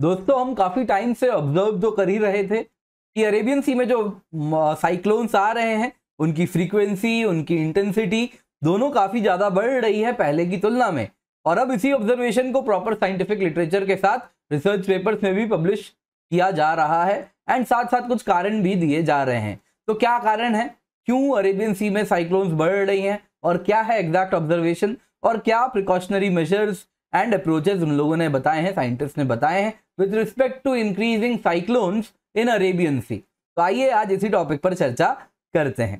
दोस्तों हम काफ़ी टाइम से ऑब्जर्व तो कर ही रहे थे कि अरेबियन सी में जो साइक्लोन्स आ रहे हैं उनकी फ्रीक्वेंसी उनकी इंटेंसिटी दोनों काफ़ी ज़्यादा बढ़ रही है पहले की तुलना में और अब इसी ऑब्जर्वेशन को प्रॉपर साइंटिफिक लिटरेचर के साथ रिसर्च पेपर्स में भी पब्लिश किया जा रहा है एंड साथ साथ कुछ कारण भी दिए जा रहे हैं तो क्या कारण है क्यों अरेबियन सी में साइक्लोन्स बढ़ रही हैं और क्या है एग्जैक्ट ऑब्जर्वेशन और क्या प्रिकॉशनरी मेजर्स एंड अप्रोचेज उन लोगों ने बताए हैं साइंटिस्ट ने बताए हैं with respect to increasing cyclones in Arabian sea तो आइए आज इसी टॉपिक पर चर्चा करते हैं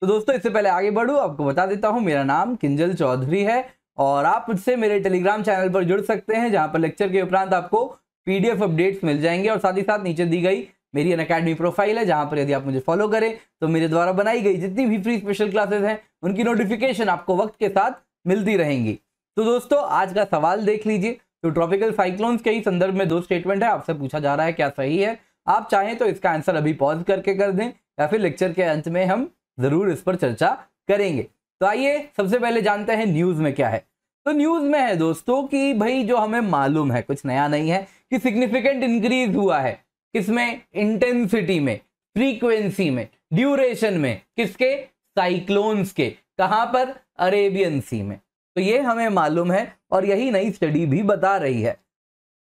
तो दोस्तों इससे पहले आगे बढ़ू आपको बता देता हूँ मेरा नाम किंजल चौधरी है और आप मुझसे मेरे टेलीग्राम चैनल पर जुड़ सकते हैं जहाँ पर लेक्चर के उपरांत आपको पीडीएफ अपडेट्स मिल जाएंगे और साथ ही साथ नीचे दी गई मेरी अन अकेडमी प्रोफाइल है जहाँ पर यदि आप मुझे फॉलो करें तो मेरे द्वारा बनाई गई जितनी भी फ्री स्पेशल क्लासेस हैं उनकी नोटिफिकेशन आपको वक्त के साथ मिलती रहेंगी तो दोस्तों आज का सवाल देख लीजिए तो ट्रॉपिकल साइक्लोन्स के ही संदर्भ में दो स्टेटमेंट है आपसे पूछा जा रहा है क्या सही है आप चाहें तो इसका आंसर अभी पॉज करके कर दें या फिर लेक्चर के अंत में हम जरूर इस पर चर्चा करेंगे तो आइए सबसे पहले जानते हैं न्यूज में क्या है तो न्यूज में है दोस्तों कि भाई जो हमें मालूम है कुछ नया नहीं है कि सिग्निफिकेंट इंक्रीज हुआ है किसमें इंटेंसिटी में फ्रीक्वेंसी में ड्यूरेशन में किसके साइक्लोन्स के कहां पर अरेबियन सी में तो ये हमें मालूम है और यही नई स्टडी भी बता रही है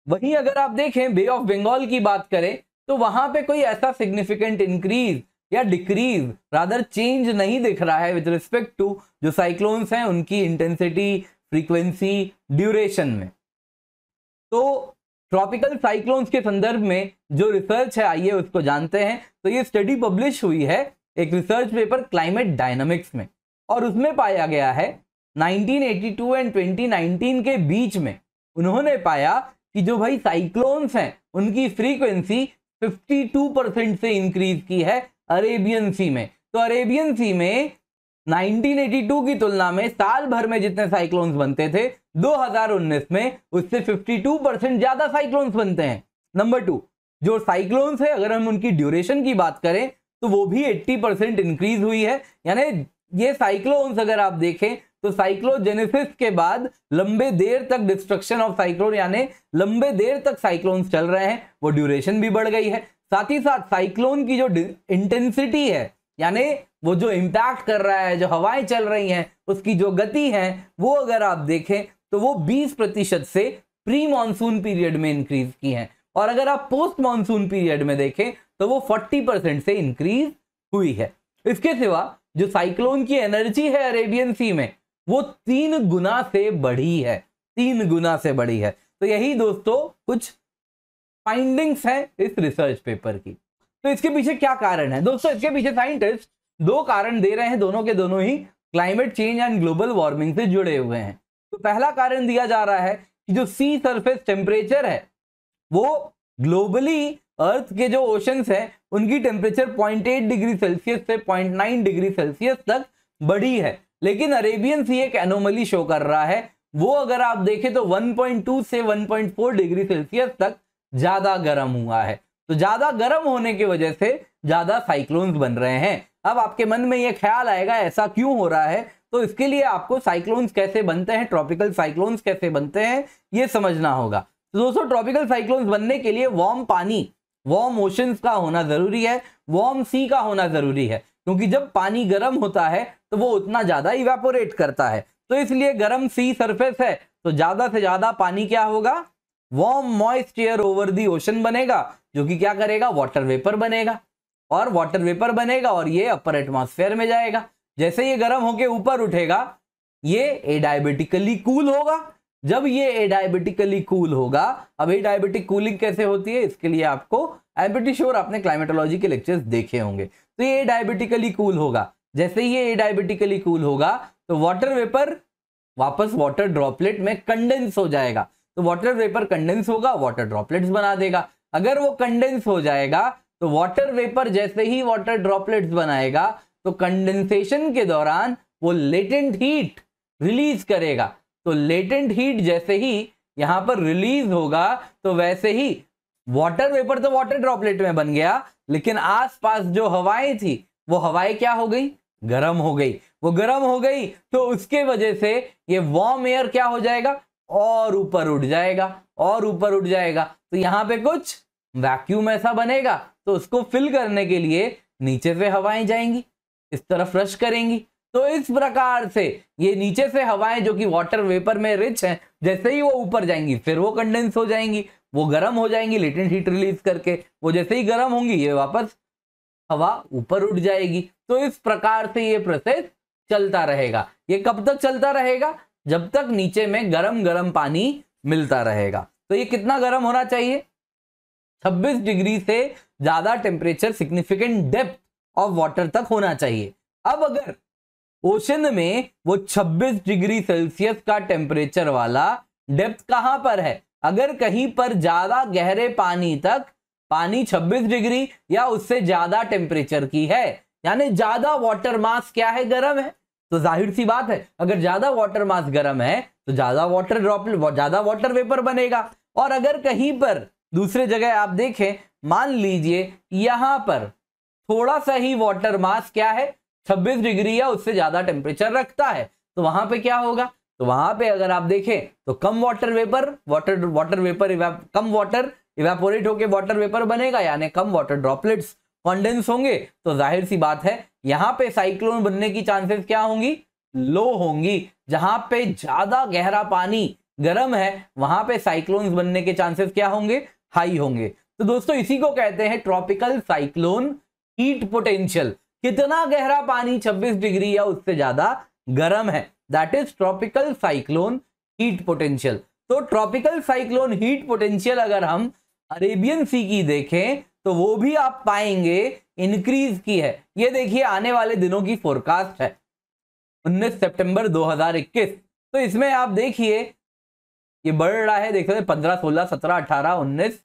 वहीं अगर आप देखें बे ऑफ बंगाल की बात करें तो वहां पे कोई ऐसा सिग्निफिकेंट इंक्रीज या डिक्रीज रादर चेंज नहीं दिख रहा है विद रिस्पेक्ट टू जो साइक्लोन्स हैं उनकी इंटेंसिटी फ्रीक्वेंसी ड्यूरेशन में तो ट्रॉपिकल साइक्लोन्स के संदर्भ में जो रिसर्च है आइए उसको जानते हैं तो ये स्टडी पब्लिश हुई है एक रिसर्च पेपर क्लाइमेट डायनामिक्स में और उसमें पाया गया है 1982 एंड 2019 के बीच में उन्होंने पाया कि जो भाई साइक्लोन्स हैं उनकी फ्रीक्वेंसी 52 परसेंट से इंक्रीज की है अरेबियन सी में तो अरेबियन सी में 1982 की तुलना में साल भर में जितने साइक्लोन्स बनते थे 2019 में उससे 52 परसेंट ज्यादा साइक्लोन्स बनते हैं नंबर टू जो साइक्लोन्स है अगर हम उनकी ड्यूरेशन की बात करें तो वो भी 80 परसेंट इंक्रीज हुई है यानी ये साइक्लोन्स अगर आप देखें तो साइक्लोजेनेसिस के बाद लंबे देर तक डिस्ट्रक्शन ऑफ साइक्लोन यानी लंबे देर तक साइक्लोन्स चल रहे हैं वो ड्यूरेशन भी बढ़ गई है साथ ही साथ साइक्लोन की जो इंटेंसिटी है यानी वो जो इम्पैक्ट कर रहा है जो हवाएं चल रही हैं उसकी जो गति है वो अगर आप देखें तो वो 20 प्रतिशत से प्री मानसून पीरियड में इंक्रीज की है और अगर आप पोस्ट मानसून पीरियड में देखें तो वो 40 परसेंट से इंक्रीज हुई है इसके सिवा जो साइक्लोन की एनर्जी है अरेबियन सी में वो तीन गुना से बढ़ी है तीन गुना से बढ़ी है तो यही दोस्तों कुछ फाइंडिंग्स है इस रिसर्च पेपर की तो इसके पीछे क्या कारण है दोस्तों इसके पीछे साइंटिस्ट दो कारण दे रहे हैं दोनों के दोनों ही climate change and global warming से जुड़े हुए हैं तो पहला कारण दिया जा रहा है कि जो सी सरफेस टेम्परेचर है वो ग्लोबली अर्थ के जो ओशंस हैं उनकी टेम्परेचर 0.8 डिग्री सेल्सियस से 0.9 डिग्री सेल्सियस तक बढ़ी है लेकिन अरेबियन सी एक एनोमली शो कर रहा है वो अगर आप देखें तो 1.2 से 1.4 डिग्री सेल्सियस तक ज्यादा गर्म हुआ है तो ज्यादा गर्म होने की वजह से ज्यादा साइक्लोन्स बन रहे हैं अब आपके मन में ये ख्याल आएगा ऐसा क्यों हो रहा है तो इसके लिए आपको साइक्लोन्स कैसे बनते हैं ट्रॉपिकल साइक्लोन्स कैसे बनते हैं ये समझना होगा तो दोस्तों ट्रॉपिकल साइक्लोन्स बनने के लिए वार्म पानी वार्म ओशंस का होना जरूरी है वार्म सी का होना जरूरी है क्योंकि जब पानी गर्म होता है तो वो उतना ज्यादा इवेपोरेट करता है तो इसलिए गर्म सी सरफेस है तो ज्यादा से ज्यादा पानी क्या होगा warm moist air over the ocean बनेगा जो कि क्या करेगा वाटर वेपर बनेगा और वाटर वेपर बनेगा और ये अपर एटमोस्फेयर में जाएगा जैसे ये गर्म होके ऊपर उठेगा ये एडायबेटिकली कूल होगा जब ये एडायबेटिकली कूल होगा अब एडायबिटिक कूलिंग कैसे होती है इसके लिए आपको एम्पिटी श्योर आपने क्लाइमेटोलॉजी के लेक्चर्स देखे होंगे तो ये डायबिटिकली कूल होगा जैसे ही ये डायबिटिकली कूल होगा तो वाटर वेपर वापस वाटर ड्रॉपलेट में कंडेंस हो जाएगा तो वाटर वेपर कंडेंस होगा वाटर ड्रॉपलेट्स बना देगा अगर वो कंडेंस हो जाएगा तो वाटर वेपर जैसे ही वाटर ड्रॉपलेट्स बनाएगा तो कंडेंसेशन के दौरान वो लेटेंट हीट रिलीज करेगा तो लेटेंट हीट जैसे ही यहां पर रिलीज होगा तो वैसे ही वाटर वेपर तो वाटर ड्रॉपलेट में बन गया लेकिन आसपास जो हवाएं थी वो हवाएं क्या हो गई गर्म हो गई वो गर्म हो गई तो उसके वजह से ये वार्म एयर क्या हो जाएगा और ऊपर उठ जाएगा और ऊपर उठ जाएगा तो यहाँ पे कुछ वैक्यूम ऐसा बनेगा तो उसको फिल करने के लिए नीचे से हवाएं जाएंगी इस तरफ रश करेंगी तो इस प्रकार से ये नीचे से हवाएं जो कि वाटर वेपर में रिच हैं जैसे ही वो ऊपर जाएंगी फिर वो कंडेंस हो जाएंगी वो गर्म हो जाएंगी लेटेंट हीट रिलीज करके वो जैसे ही गर्म होंगी ये वापस हवा ऊपर उठ जाएगी तो इस प्रकार से ये प्रोसेस चलता रहेगा ये कब तक चलता रहेगा जब तक नीचे में गरम गरम पानी मिलता रहेगा तो ये कितना गर्म होना चाहिए 26 डिग्री से ज्यादा temperature significant depth of water तक होना चाहिए अब अगर ओशन में वो 26 डिग्री सेल्सियस का टेम्परेचर वाला डेप्थ कहां पर है अगर कहीं पर ज्यादा गहरे पानी तक पानी 26 डिग्री या उससे ज्यादा टेम्परेचर की है यानी ज्यादा वाटर मास क्या है गर्म है तो जाहिर सी बात है अगर ज्यादा वाटर मास गर्म है तो ज्यादा वाटर ड्रॉपलेट ज्यादा वाटर वेपर बनेगा और अगर कहीं पर दूसरे जगह आप देखें मान लीजिए यहां पर थोड़ा सा ही वाटर मास क्या है 26 डिग्री या उससे ज्यादा टेम्परेचर रखता है तो वहां पे क्या होगा तो वहां पे अगर आप देखें तो कम water vapour water water vapour कम वाटर इवेपोरेट होकर वाटर वेपर बनेगा यानी कम वाटर ड्रॉपलेट्स कॉन्डेंस होंगे तो जाहिर सी बात है यहाँ पे साइक्लोन बनने की चांसेस क्या होंगी लो होंगी जहां पे ज्यादा गहरा पानी गर्म है वहां पे साइक्लोन्स बनने के चांसेस क्या होंगे हाई होंगे तो दोस्तों इसी को कहते हैं ट्रॉपिकल साइक्लोन हीट पोटेंशियल कितना गहरा पानी 26 डिग्री या उससे ज्यादा गर्म है that is tropical cyclone heat potential तो ट्रॉपिकल साइक्लोन हीट पोटेंशियल अगर हम अरेबियन सी की देखें तो वो भी आप पाएंगे इंक्रीज की है ये देखिए आने वाले दिनों की फोरकास्ट है 19 सितंबर 2021 तो इसमें आप देखिए ये बढ़ रहा है देख सकते पंद्रह सोलह सत्रह अठारह उन्नीस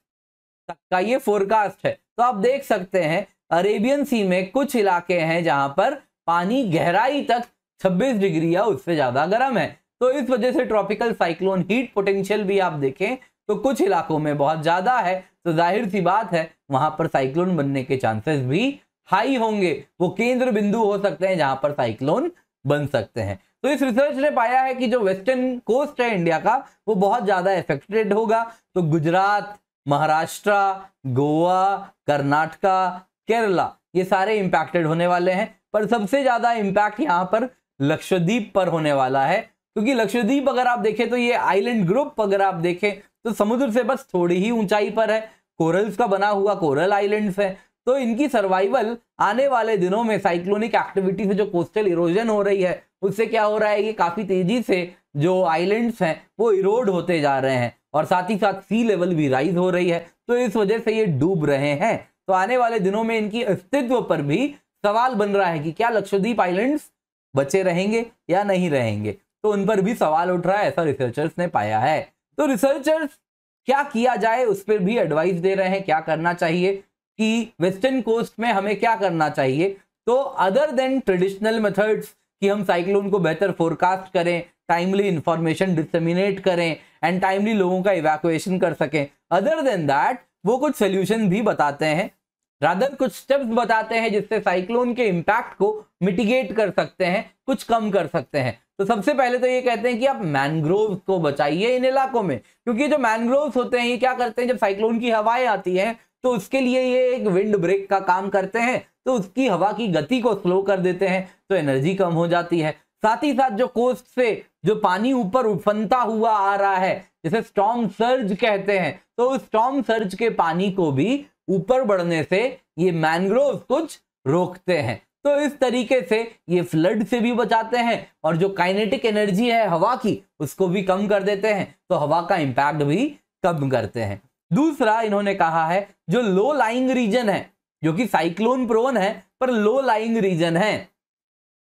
तक का ये फोरकास्ट है तो आप देख सकते हैं अरेबियन सी में कुछ इलाके हैं जहां पर पानी गहराई तक 26 डिग्री या उससे ज्यादा गर्म है तो इस वजह से ट्रॉपिकल साइक्लोन हीट पोटेंशियल भी आप देखें तो कुछ इलाकों में बहुत ज्यादा है तो जाहिर सी बात है वहां पर साइक्लोन बनने के चांसेस भी हाई होंगे वो केंद्र बिंदु हो सकते हैं जहां पर साइक्लोन बन सकते हैं तो इस रिसर्च ने पाया है कि जो वेस्टर्न कोस्ट है इंडिया का वो बहुत ज्यादा इफेक्टेड होगा तो गुजरात महाराष्ट्र गोवा कर्नाटका केरला ये सारे इंपैक्टेड होने वाले हैं पर सबसे ज्यादा इंपैक्ट यहाँ पर लक्षद्वीप पर होने वाला है क्योंकि लक्षद्वीप अगर आप देखें तो ये आइलैंड ग्रुप अगर आप देखें तो समुद्र से बस थोड़ी ही ऊंचाई पर है कोरल्स का बना हुआ कोरल आइलैंड है तो इनकी सर्वाइवल आने वाले दिनों में साइक्लोनिक एक्टिविटी से जो कोस्टल इरोजन हो रही है उससे क्या हो रहा है कि काफ़ी तेजी से जो आइलैंड्स हैं वो इरोड होते जा रहे हैं और साथ ही साथ सी लेवल भी राइज हो रही है तो इस वजह से ये डूब रहे हैं तो आने वाले दिनों में इनकी अस्तित्व पर भी सवाल बन रहा है कि क्या लक्षद्वीप आइलैंड्स बच्चे रहेंगे या नहीं रहेंगे तो उन पर भी सवाल उठ रहा है ऐसा रिसर्चर्स ने पाया है तो रिसर्चर्स क्या किया जाए उस पर भी एडवाइस दे रहे हैं क्या करना चाहिए कि वेस्टर्न कोस्ट में हमें क्या करना चाहिए तो अदर देन ट्रेडिशनल मेथड्स कि हम साइक्लोन को बेहतर फोरकास्ट करें टाइमली इंफॉर्मेशन डिसमिनेट करें एंड टाइमली लोगों का इवैक्यूएशन कर सकें अदर देन दैट वो कुछ सोल्यूशन भी बताते हैं राधर कुछ स्टेप्स बताते हैं जिससे साइक्लोन के इम्पैक्ट को मिटिगेट कर सकते हैं कुछ कम कर सकते हैं तो सबसे पहले तो ये कहते हैं कि आप मैनग्रोव को बचाइए इन इलाकों में क्योंकि जो मैनग्रोव होते हैं ये क्या करते हैं जब साइक्लोन की हवाएं आती हैं तो उसके लिए ये एक विंड ब्रेक का काम करते हैं तो उसकी हवा की गति को स्लो कर देते हैं तो एनर्जी कम हो जाती है साथ ही साथ जो कोस्ट से जो पानी ऊपर उफनता हुआ आ रहा है जिसे स्टॉम सर्ज कहते हैं तो उस स्टॉम सर्ज के पानी को भी ऊपर बढ़ने से ये मैनग्रोव कुछ रोकते हैं तो इस तरीके से ये फ्लड से भी बचाते हैं और जो काइनेटिक एनर्जी है हवा की उसको भी कम कर देते हैं तो हवा का इम्पैक्ट भी कम करते हैं दूसरा इन्होंने कहा है जो लो लाइंग रीजन है जो कि साइक्लोन प्रोन है पर लो लाइंग रीजन है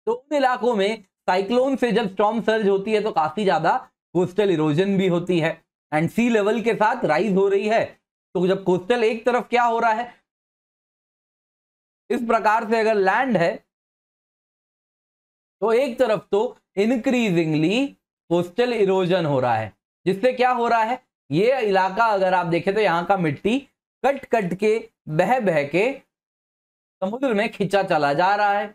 तो उन इलाकों में साइक्लोन से जब स्ट्रॉम सर्ज होती है तो काफी ज्यादा कोस्टल इरोजन भी होती है एंड सी लेवल के साथ राइज हो रही है तो जब कोस्टल एक तरफ क्या हो रहा है इस प्रकार से अगर लैंड है तो एक तरफ तो इंक्रीजिंगली कोस्टल इरोजन हो रहा है जिससे क्या हो रहा है ये इलाका अगर आप देखें तो यहां का मिट्टी कट कट के बह बह के समुद्र में खिंचा चला जा रहा है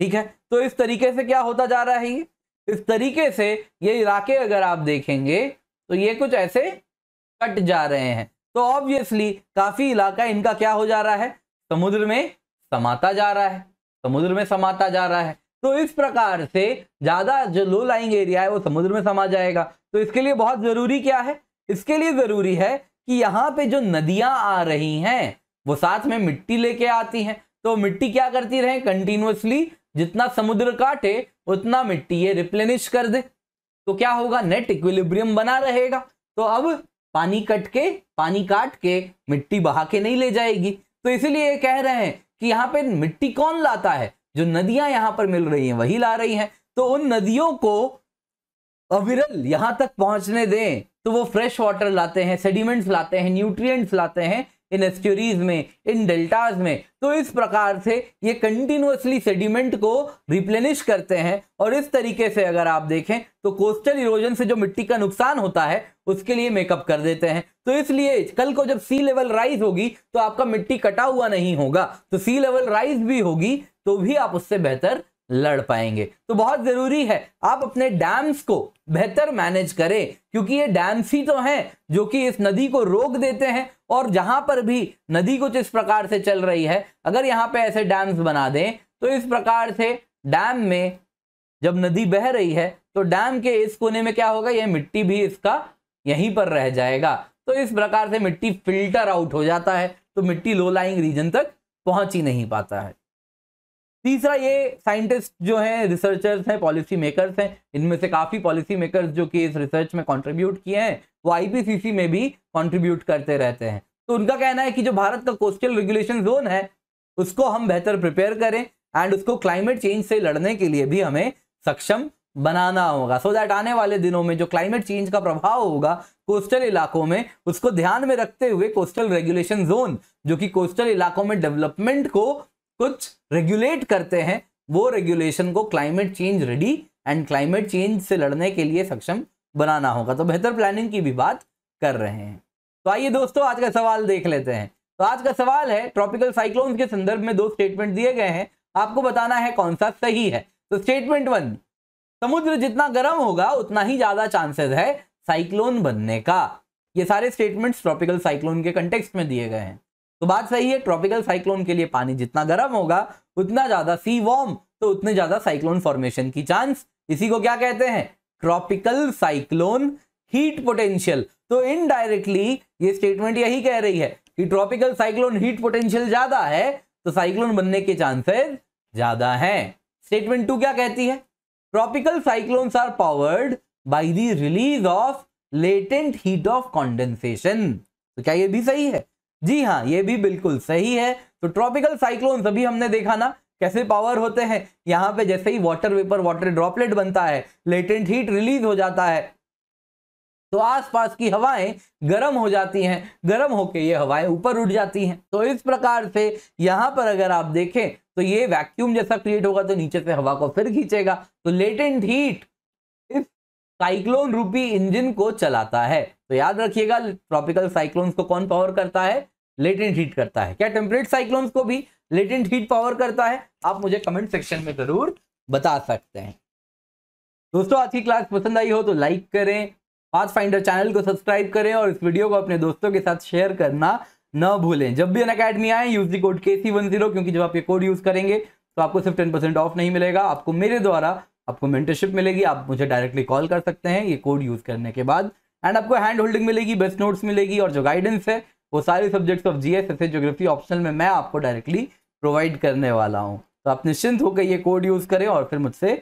ठीक है तो इस तरीके से क्या होता जा रहा है ये इस तरीके से ये इलाके अगर आप देखेंगे तो ये कुछ ऐसे कट जा रहे हैं तो ऑब्वियसली काफी इलाका इनका क्या हो जा रहा है समुद्र में समाता जा रहा है समुद्र में समाता जा रहा है तो इस प्रकार से ज्यादा जो लो लाइंग एरिया है वो समुद्र में समा जाएगा तो इसके लिए बहुत जरूरी क्या है इसके लिए जरूरी है कि यहाँ पे जो नदियां आ रही हैं वो साथ में मिट्टी लेके आती हैं तो मिट्टी क्या करती रहे कंटिन्यूसली जितना समुद्र काटे उतना मिट्टी ये रिप्लेनिश कर दे तो क्या होगा नेट इक्विलिब्रियम बना रहेगा तो अब पानी कट के पानी काट के मिट्टी बहा के नहीं ले जाएगी तो इसीलिए कह रहे हैं कि यहाँ पे मिट्टी कौन लाता है जो नदियां यहाँ पर मिल रही हैं वही ला रही हैं तो उन नदियों को अविरल यहाँ तक पहुंचने दें तो वो फ्रेश वाटर लाते हैं सेडिमेंट्स लाते हैं न्यूट्रिएंट्स लाते हैं इन एस्ट्यूरीज में इन डेल्टाज में तो इस प्रकार से ये कंटिन्यूसली सेडिमेंट को रिप्लेनिश करते हैं और इस तरीके से अगर आप देखें तो कोस्टल इरोजन से जो मिट्टी का नुकसान होता है उसके लिए मेकअप कर देते हैं तो इसलिए कल को जब सी लेवल राइज होगी तो आपका मिट्टी कटा हुआ नहीं होगा तो सी लेवल राइज भी होगी तो भी आप उससे बेहतर लड़ पाएंगे तो बहुत ज़रूरी है आप अपने डैम्स को बेहतर मैनेज करें क्योंकि ये डैम्स ही तो हैं जो कि इस नदी को रोक देते हैं और जहां पर भी नदी कुछ इस प्रकार से चल रही है अगर यहाँ पे ऐसे डैम्स बना दें तो इस प्रकार से डैम में जब नदी बह रही है तो डैम के इस कोने में क्या होगा यह मिट्टी भी इसका यहीं पर रह जाएगा तो इस प्रकार से मिट्टी फिल्टर आउट हो जाता है तो मिट्टी लो लाइंग रीजन तक पहुंच ही नहीं पाता है तीसरा ये साइंटिस्ट जो हैं रिसर्चर्स हैं पॉलिसी मेकर्स हैं इनमें से काफ़ी पॉलिसी मेकर्स जो कि इस रिसर्च में कंट्रीब्यूट किए हैं वो आईपीसीसी में भी कंट्रीब्यूट करते रहते हैं तो उनका कहना है कि जो भारत का कोस्टल रेगुलेशन जोन है उसको हम बेहतर प्रिपेयर करें एंड उसको क्लाइमेट चेंज से लड़ने के लिए भी हमें सक्षम बनाना होगा सो so दैट आने वाले दिनों में जो क्लाइमेट चेंज का प्रभाव होगा कोस्टल इलाकों में उसको ध्यान में रखते हुए कोस्टल रेगुलेशन जोन जो कि कोस्टल इलाकों में डेवलपमेंट को कुछ रेगुलेट करते हैं वो रेगुलेशन को climate change ready and climate change से लड़ने के लिए सक्षम बनाना होगा तो बेहतर प्लानिंग की भी बात कर रहे हैं तो आइए दोस्तों आज का सवाल देख लेते हैं तो आज का सवाल है ट्रॉपिकल साइक्लोन के संदर्भ में दो स्टेटमेंट दिए गए हैं आपको बताना है कौन सा सही है तो स्टेटमेंट वन समुद्र जितना गर्म होगा उतना ही ज्यादा चांसेस है साइक्लोन बनने का ये सारे स्टेटमेंट्स ट्रॉपिकल साइक्लोन के कंटेक्स्ट में दिए गए हैं तो बात सही है ट्रॉपिकल साइक्लोन के लिए पानी जितना गर्म होगा उतना ज्यादा सी वॉर्म तो उतने ज्यादा साइक्लोन फॉर्मेशन की चांस इसी को क्या कहते हैं ट्रॉपिकल साइक्लोन हीट पोटेंशियल तो इनडायरेक्टली ये स्टेटमेंट यही कह रही है कि ट्रॉपिकल साइक्लोन हीट पोटेंशियल ज्यादा है तो साइक्लोन बनने के चांसेस ज्यादा हैं स्टेटमेंट टू क्या कहती है tropical cyclones are powered by the release of latent heat of condensation तो क्या ये भी सही है जी हाँ ये भी बिल्कुल सही है तो ट्रॉपिकल साइक्लोन अभी हमने देखा ना कैसे पावर होते हैं यहाँ पे जैसे ही वाटर वेपर वाटर ड्रॉपलेट बनता है लेटेंट हीट रिलीज हो जाता है तो आसपास की हवाएं गर्म हो जाती हैं गर्म होके ये हवाएं ऊपर उठ जाती हैं तो इस प्रकार से यहाँ पर अगर आप देखें तो ये वैक्यूम जैसा क्रिएट होगा तो नीचे से हवा को फिर खींचेगा तो लेटेंट हीट इस साइक्लोन रूपी इंजन को चलाता है तो याद रखिएगा ट्रॉपिकल साइक्लोन्स को कौन पावर करता है लेटेंट हीट करता है क्या टेम्परेट साइक्लोन्स को भी लेटेंट हीट पावर करता है आप मुझे कमेंट सेक्शन में जरूर बता सकते हैं दोस्तों आज की क्लास पसंद आई हो तो लाइक करें पाथ फाइंडर चैनल को सब्सक्राइब करें और इस वीडियो को अपने दोस्तों के साथ शेयर करना न भूलें जब भी अन अकेडमी आए use the code K C one zero क्योंकि जब आप ये कोड यूज करेंगे तो आपको सिर्फ टेन परसेंट ऑफ नहीं मिलेगा आपको मेरे द्वारा आपको मेंटरशिप मिलेगी आप मुझे डायरेक्टली कॉल कर सकते हैं ये कोड यूज़ करने के बाद एंड आपको हैंड होल्डिंग मिलेगी बेस्ट नोट्स मिलेगी और जो गाइडेंस है वो सारे subjects of G S geography optional में मैं आपको डायरेक्टली प्रोवाइड करने वाला हूँ तो आप निश्चिंत होकर ये कोड यूज़ करें और फिर मुझसे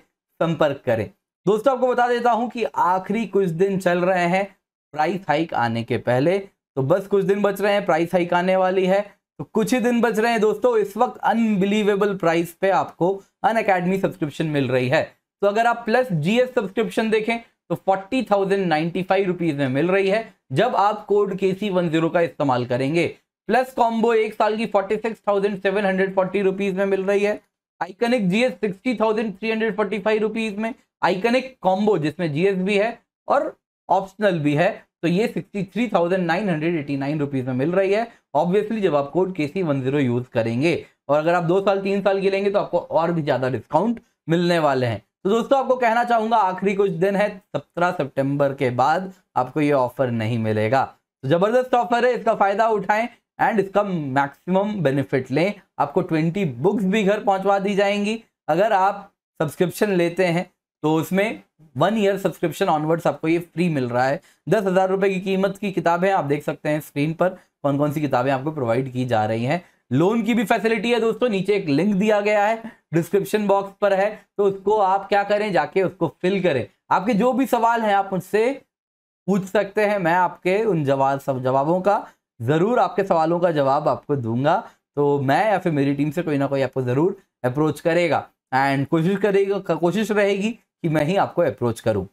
संपर्क करें दोस्तों आपको बता देता हूँ कि आखिरी कुछ दिन चल रहे हैं प्राइस हाइक आने के पहले तो बस कुछ दिन बच रहे हैं प्राइस हाइक आने वाली है तो कुछ ही दिन बच रहे हैं दोस्तों इस वक्त अनबिलीवेबल प्राइस पे आपको अन अकेडमी सब्सक्रिप्शन मिल रही है तो अगर आप प्लस जीएस सब्सक्रिप्शन देखें तो forty thousand ninety five rupees में मिल रही है जब आप code K C one zero का इस्तेमाल करेंगे प्लस कॉम्बो एक साल की forty six thousand seven hundred forty rupees में मिल रही है iconic GS sixty thousand three hundred forty five rupees में आइकनिक कॉम्बो जिसमें जीएस भी है और ऑप्शनल भी है तो ये sixty three thousand nine hundred eighty nine rupees में मिल रही है ऑब्वियसली जब आप code K C one zero use करेंगे और अगर आप दो साल तीन साल के लेंगे तो आपको और भी ज्यादा डिस्काउंट मिलने वाले हैं तो दोस्तों आपको कहना चाहूंगा आखिरी कुछ दिन है सत्रह सितंबर के बाद आपको ये ऑफर नहीं मिलेगा तो जबरदस्त ऑफर है इसका फायदा उठाएं एंड इसका मैक्सिमम बेनिफिट लें आपको ट्वेंटी बुक्स भी घर पहुंचवा दी जाएंगी अगर आप सब्सक्रिप्शन लेते हैं तो उसमें वन ईयर सब्सक्रिप्शन ऑनवर्ड्स आपको ये फ्री मिल रहा है दस हज़ार रुपये की कीमत की किताबें आप देख सकते हैं स्क्रीन पर कौन कौन सी किताबें आपको प्रोवाइड की जा रही हैं लोन की भी फैसिलिटी है दोस्तों नीचे एक लिंक दिया गया है डिस्क्रिप्शन बॉक्स पर है तो उसको आप क्या करें जाके उसको फिल करें आपके जो भी सवाल हैं आप मुझसे पूछ सकते हैं मैं आपके उन जवाब सब जवाबों का ज़रूर आपके सवालों का जवाब आपको दूंगा तो मैं या फिर मेरी टीम से कोई ना कोई आपको ज़रूर अप्रोच करेगा एंड कोशिश करेगा कोशिश रहेगी कि मैं ही आपको अप्रोच करूँ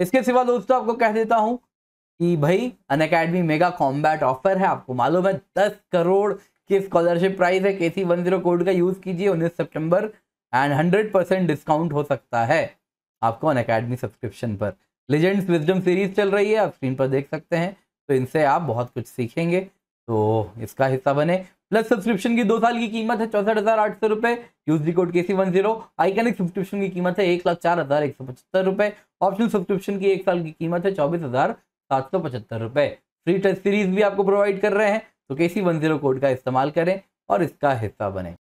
इसके सिवा दोस्तों आपको कह देता हूँ कि भाई Unacademy mega combat offer है आपको मालूम है दस करोड़ कि स्कॉलरशिप प्राइस है K C one zero code का यूज़ कीजिए उन्नीस सितंबर एंड हंड्रेड परसेंट डिस्काउंट हो सकता है आपको अन अकेडमी सब्सक्रिप्शन पर लेजेंड्स विजडम सीरीज चल रही है आप स्क्रीन पर देख सकते हैं तो इनसे आप बहुत कुछ सीखेंगे तो इसका हिस्सा बने प्लस सब्सक्रिप्शन की दो साल की कीमत है चौसठ हज़ार आठ सौ रुपये use the code K C one zero iconic subscription की कीमत है एक लाख चार हज़ार एक सौ पचहत्तर रुपये ऑप्शन सब्सक्रिप्शन की एक साल की कीमत है चौबीस हज़ार सात सौ पचहत्तर रुपये फ्री टेस्ट सीरीज भी आपको प्रोवाइड कर रहे हैं तो के सी वन जीरो कोड का इस्तेमाल करें और इसका हिस्सा बने